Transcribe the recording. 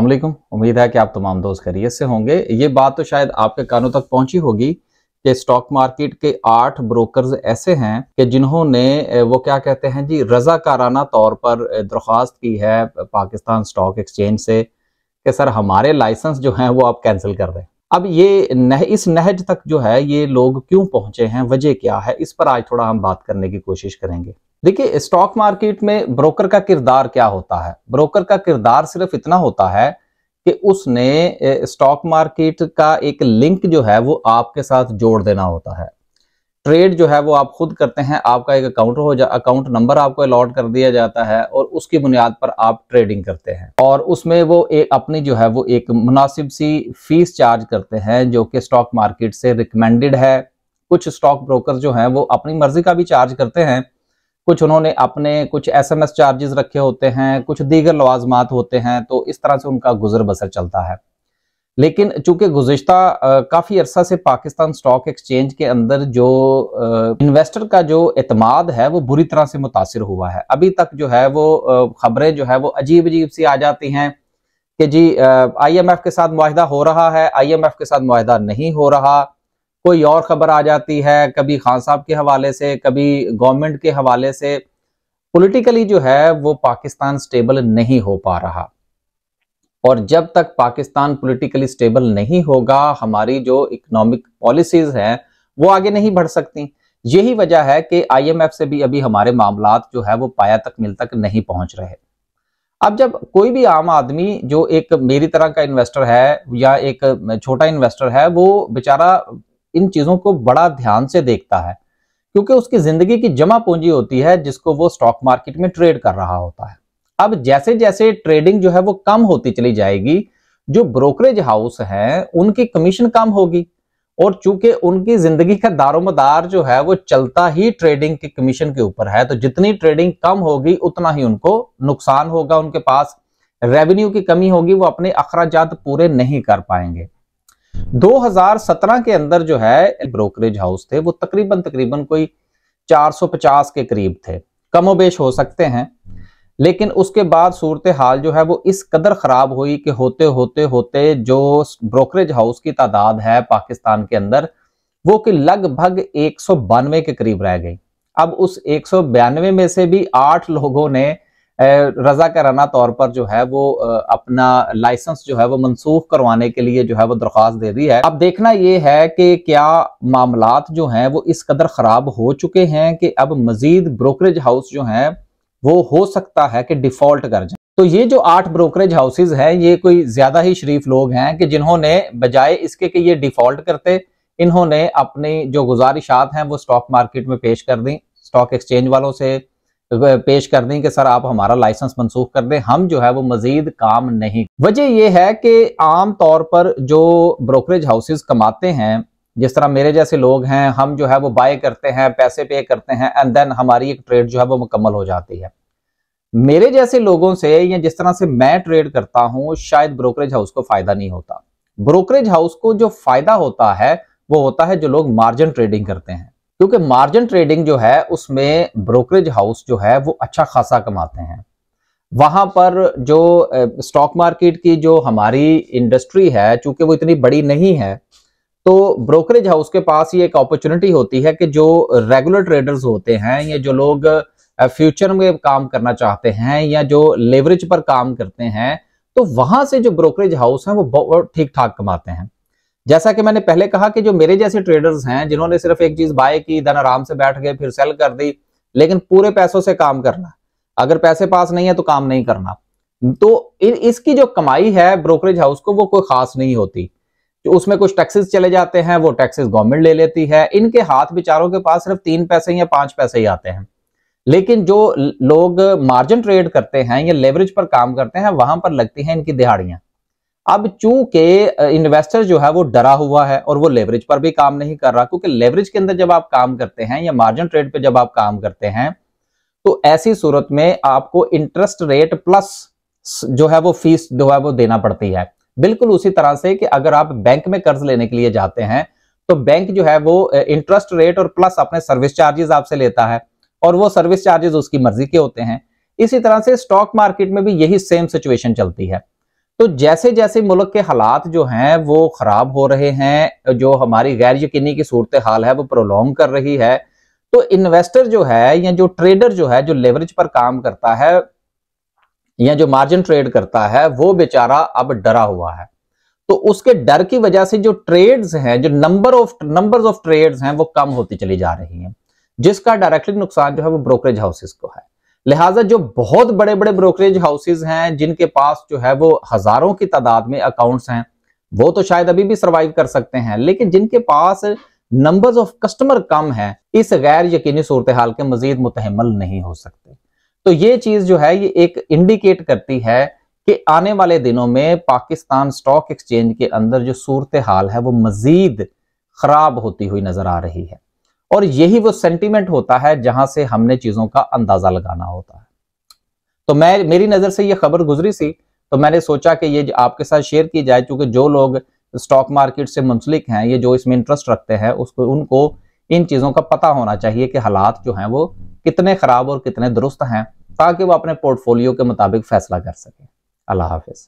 अल्लाम उम्मीद है कि आप तमाम दोस्त खैरियत से होंगे ये बात तो शायद आपके कानों तक पहुंची होगी कि स्टॉक मार्केट के आठ ब्रोकर्स ऐसे हैं कि जिन्होंने वो क्या कहते हैं जी रजाकाराना तौर पर दरख्वास्त की है पाकिस्तान स्टॉक एक्सचेंज से कि सर हमारे लाइसेंस जो हैं वो आप कैंसिल कर दें अब ये नह, इस नहज तक जो है ये लोग क्यों पहुंचे हैं वजह क्या है इस पर आज थोड़ा हम बात करने की कोशिश करेंगे देखिए स्टॉक मार्केट में ब्रोकर का किरदार क्या होता है ब्रोकर का किरदार सिर्फ इतना होता है कि उसने स्टॉक मार्केट का एक लिंक जो है वो आपके साथ जोड़ देना होता है ट्रेड जो है वो आप खुद करते हैं आपका एक अकाउंट हो जा अकाउंट नंबर आपको अलॉट कर दिया जाता है और उसकी बुनियाद पर आप ट्रेडिंग करते हैं और उसमें वो एक अपनी जो है वो एक मुनासिब सी फीस चार्ज करते हैं जो कि स्टॉक मार्केट से रिकमेंडेड है कुछ स्टॉक ब्रोकर जो हैं वो अपनी मर्जी का भी चार्ज करते हैं कुछ उन्होंने अपने कुछ एस चार्जेस रखे होते हैं कुछ दीगर लवाजमात होते हैं तो इस तरह से उनका गुजर बसर चलता है लेकिन चूंकि गुजशत काफ़ी अरसा से पाकिस्तान स्टॉक एक्सचेंज के अंदर जो आ, इन्वेस्टर का जो अतमाद है वो बुरी तरह से मुतासर हुआ है अभी तक जो है वो खबरें जो है वो अजीब अजीब सी आ जाती हैं कि जी आईएमएफ के साथ माहिदा हो रहा है आईएमएफ के साथ माहिदा नहीं हो रहा कोई और खबर आ जाती है कभी खान साहब के हवाले से कभी गवर्नमेंट के हवाले से पोलिटिकली जो है वो पाकिस्तान स्टेबल नहीं हो पा रहा और जब तक पाकिस्तान पॉलिटिकली स्टेबल नहीं होगा हमारी जो इकोनॉमिक पॉलिसीज हैं वो आगे नहीं बढ़ सकती यही वजह है कि आईएमएफ से भी अभी हमारे मामला जो है वो पाया तक मिल तक नहीं पहुंच रहे अब जब कोई भी आम आदमी जो एक मेरी तरह का इन्वेस्टर है या एक छोटा इन्वेस्टर है वो बेचारा इन चीजों को बड़ा ध्यान से देखता है क्योंकि उसकी जिंदगी की जमा पूंजी होती है जिसको वो स्टॉक मार्केट में ट्रेड कर रहा होता है अब जैसे जैसे ट्रेडिंग जो है वो कम होती चली जाएगी जो ब्रोकरेज हाउस है उनकी कमीशन कम होगी और चूंकि उनकी जिंदगी का दारोमदार जो है वो चलता ही ट्रेडिंग के कमीशन के ऊपर है तो जितनी ट्रेडिंग कम होगी उतना ही उनको नुकसान होगा उनके पास रेवेन्यू की कमी होगी वो अपने अखराज पूरे नहीं कर पाएंगे 2017 के अंदर जो है ब्रोकरेज हाउस थे वो तकरीबन तकरीबन कोई 450 के करीब थे कमोबेश हो सकते हैं लेकिन उसके बाद सूरत हाल जो है वो इस कदर ख़राब हुई कि होते होते होते जो ब्रोकरेज हाउस की तादाद है पाकिस्तान के अंदर वो कि लगभग एक के करीब रह गई अब उस एक में से भी आठ लोगों ने रजाकाराना तौर पर जो है वो अपना लाइसेंस जो है वो मनसूख करवाने के लिए जो है वो दरख्वास्त दे दी है अब देखना ये है कि क्या मामला जो हैं वो इस कदर ख़राब हो चुके हैं कि अब मजीद ब्रोकरेज हाउस जो हैं वो हो सकता है कि डिफॉल्ट कर जाए तो ये जो आठ ब्रोकरेज हाउसेज हैं ये कोई ज्यादा ही शरीफ लोग हैं कि जिन्होंने बजाय इसके कि ये डिफॉल्ट करते इन्होंने अपनी जो गुजारिशात हैं वो स्टॉक मार्केट में पेश कर दी स्टॉक एक्सचेंज वालों से पेश कर दें कि सर आप हमारा लाइसेंस मनसूख कर दें हम जो है वो मजीद काम नहीं वजह यह है कि आम तौर पर जो ब्रोकरेज हाउसेज कमाते हैं जिस तरह मेरे जैसे लोग हैं हम जो है वो बाय करते हैं पैसे पे करते हैं एंड देन हमारी एक ट्रेड जो है वो मुकम्मल हो जाती है मेरे जैसे लोगों से या जिस तरह से मैं ट्रेड करता हूं शायद ब्रोकरेज हाउस को फायदा नहीं होता ब्रोकरेज हाउस को जो फायदा होता है वो होता है जो लोग मार्जिन ट्रेडिंग करते हैं क्योंकि मार्जिन ट्रेडिंग जो है उसमें ब्रोकरेज हाउस जो है वो अच्छा खासा कमाते हैं वहां पर जो स्टॉक मार्केट की जो हमारी इंडस्ट्री है चूंकि वो इतनी बड़ी नहीं है तो ब्रोकरेज हाउस के पास ये एक अपॉर्चुनिटी होती है कि जो रेगुलर ट्रेडर्स होते हैं या जो लोग फ्यूचर में काम करना चाहते हैं या जो लेवरेज पर काम करते हैं तो वहां से जो ब्रोकरेज हाउस हैं वो बहुत ठीक ठाक कमाते हैं जैसा कि मैंने पहले कहा कि जो मेरे जैसे ट्रेडर्स हैं जिन्होंने सिर्फ एक चीज बाय की धन आराम से बैठ गए फिर सेल कर दी लेकिन पूरे पैसों से काम करना अगर पैसे पास नहीं है तो काम नहीं करना तो इसकी जो कमाई है ब्रोकरेज हाउस को वो कोई खास नहीं होती जो उसमें कुछ टैक्सेस चले जाते हैं वो टैक्सेस गवर्नमेंट ले लेती है इनके हाथ बेचारों के पास सिर्फ तीन पैसे या पांच पैसे ही आते हैं लेकिन जो लोग मार्जिन ट्रेड करते हैं या लेवरेज पर काम करते हैं वहां पर लगती हैं इनकी दिहाड़ियां अब चूंकि इन्वेस्टर जो है वो डरा हुआ है और वो लेवरेज पर भी काम नहीं कर रहा क्योंकि लेवरेज के अंदर जब आप काम करते हैं या मार्जिन ट्रेड पर जब आप काम करते हैं तो ऐसी सूरत में आपको इंटरेस्ट रेट प्लस जो है वो फीस जो है वो देना पड़ती है बिल्कुल उसी तरह से कि अगर आप बैंक में कर्ज लेने के लिए जाते हैं तो बैंक जो है वो इंटरेस्ट रेट और प्लस अपने सर्विस चार्जेस आपसे लेता है और वो सर्विस चार्जेस उसकी मर्जी के होते हैं इसी तरह से स्टॉक मार्केट में भी यही सेम सिचुएशन चलती है तो जैसे जैसे मुल्क के हालात जो हैं वो खराब हो रहे हैं जो हमारी गैर यकीनी की सूरत हाल है वो प्रोलोंग कर रही है तो इन्वेस्टर जो है या जो ट्रेडर जो है जो लेवरेज पर काम करता है या जो मार्जिन ट्रेड करता है वो बेचारा अब डरा हुआ है तो उसके डर की वजह से जो ट्रेड्स हैं जो number of numbers of trades हैं वो कम होती चली जा रही हैं जिसका डायरेक्टली नुकसान जो है वो ब्रोकरेज हाउसेस को है लिहाजा जो बहुत बड़े बड़े ब्रोकरेज हाउसेज हैं जिनके पास जो है वो हजारों की तादाद में अकाउंट्स हैं वो तो शायद अभी भी सर्वाइव कर सकते हैं लेकिन जिनके पास नंबर ऑफ कस्टमर कम है इस गैर यकीनी सूरत हाल के मजीद मुतहमल नहीं हो सकते तो ये चीज जो है ये एक इंडिकेट करती है कि आने वाले दिनों में पाकिस्तान स्टॉक एक्सचेंज के अंदर जो सूरत हाल है वो मजीद खराब होती हुई नजर आ रही है और यही वो सेंटिमेंट होता है जहां से हमने चीजों का अंदाजा लगाना होता है तो मैं मेरी नजर से ये खबर गुजरी सी तो मैंने सोचा कि ये आपके साथ शेयर की जाए क्योंकि जो लोग स्टॉक मार्केट से मुंसलिक हैं ये जो इसमें इंटरेस्ट रखते हैं उसको उनको इन चीजों का पता होना चाहिए कि हालात जो हैं वो कितने खराब और कितने दुरुस्त हैं ताकि वो अपने पोर्टफोलियो के मुताबिक फैसला कर सकें अल्लाह हाफिज़